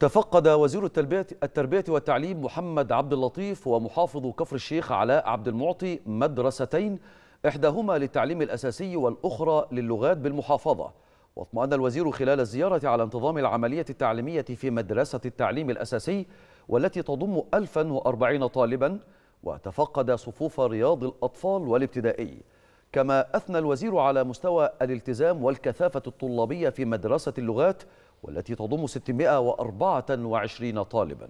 تفقد وزير التربية, التربية والتعليم محمد عبد اللطيف ومحافظ كفر الشيخ علاء عبد المعطي مدرستين إحداهما للتعليم الأساسي والأخرى للغات بالمحافظة واطمأن الوزير خلال الزيارة على انتظام العملية التعليمية في مدرسة التعليم الأساسي والتي تضم 1040 طالبا وتفقد صفوف رياض الأطفال والابتدائي كما أثنى الوزير على مستوى الالتزام والكثافة الطلابية في مدرسة اللغات والتي تضم 624 طالباً